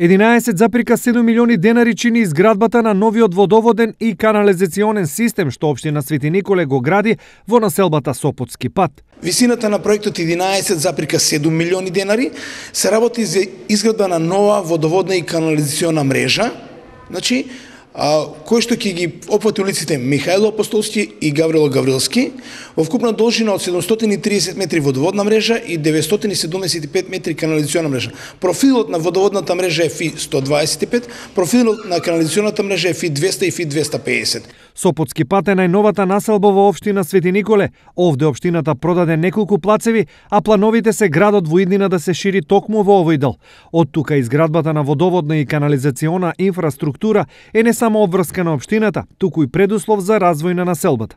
11,7 милиони денари чини изградбата на новиот водоводен и канализационен систем што Обштина Свети Николе го гради во населбата Сопотски пат. Висината на проектот 11,7 милиони денари се работи за изградба на нова водоводна и канализационна мрежа, значи а, кој што ќе ги опфати улиците Михајло Апостолски и Гаврило Гаврилски, во вкупна должина од 730 метри водоводна мрежа и 975 метри канализациона мрежа. Профилот на водоводната мрежа е ФИ 125, профилот на канализационната мрежа е ФИ 200 и ФИ 250. Сопотски пат е најновата населба во општина Свети Николе. Овде општината продаде неколку плацеви, а плановите се градот во иднина да се шири токму во овој дел. Од тука изградбата на водоводна и канализациона инфраструктура е не само обврска на општината, туку и предуслов за развој на населбата.